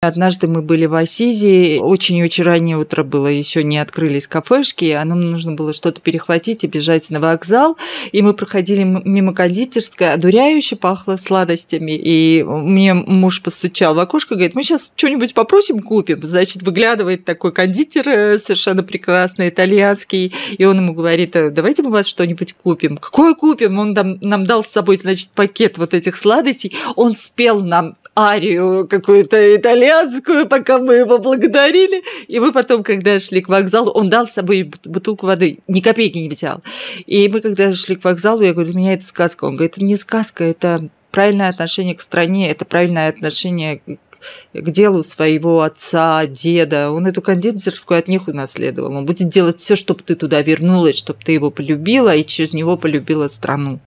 Однажды мы были в Асизе, очень-очень раннее утро было, еще не открылись кафешки, а нам нужно было что-то перехватить и бежать на вокзал. И мы проходили мимо кондитерской, одуряюще пахло сладостями. И мне муж постучал в окошко, говорит, мы сейчас что-нибудь попросим, купим. Значит, выглядывает такой кондитер э, совершенно прекрасный, итальянский, и он ему говорит, «Э, давайте мы вас что-нибудь купим. Какое купим? Он нам дал с собой, значит, пакет вот этих сладостей. Он спел нам арию какую-то итальянскую, пока мы его благодарили. И мы потом, когда шли к вокзалу, он дал с собой бутылку воды, ни копейки не взял. И мы, когда шли к вокзалу, я говорю, у меня это сказка. Он говорит, это не сказка, это правильное отношение к стране, это правильное отношение к делу своего отца, деда. Он эту кондитерскую от них унаследовал. Он будет делать все, чтобы ты туда вернулась, чтобы ты его полюбила и через него полюбила страну.